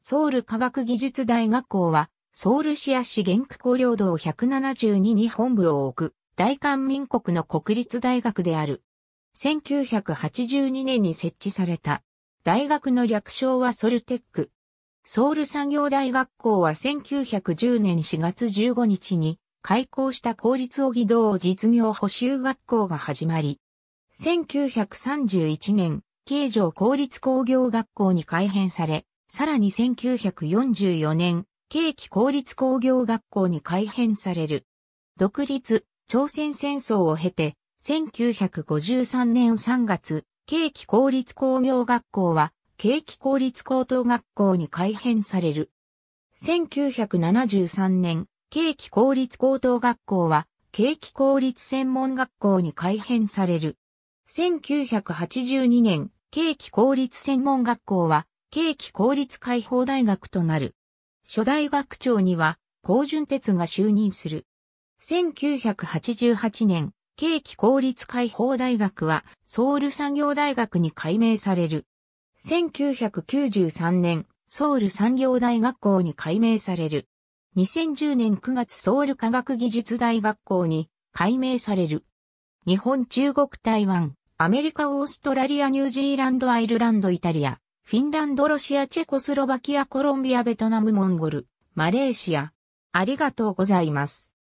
ソウル科学技術大学校は、ソウル市や市元区高領道172に本部を置く、大韓民国の国立大学である。1982年に設置された。大学の略称はソルテック。ソウル産業大学校は1910年4月15日に開校した公立小義道実業補修学校が始まり、1931年、京城公立工業学校に改編され、さらに1944年、景気公立工業学校に改編される。独立、朝鮮戦争を経て、1953年3月、景気公立工業学校は、景気公立高等学校に改編される。1973年、景気公立高等学校は、景気公立専門学校に改編される。1982年、景気公立専門学校は、景気公立解放大学となる。初代学長には、高順哲が就任する。1988年、景気公立解放大学はソウル産業大学に改名される。1993年、ソウル産業大学校に改名される。2010年9月ソウル科学技術大学校に改名される。日本、中国、台湾、アメリカ、オーストラリア、ニュージーランド、アイルランド、イタリア、フィンランド、ロシア、チェコスロバキア、コロンビア、ベトナム、モンゴル、マレーシア。ありがとうございます。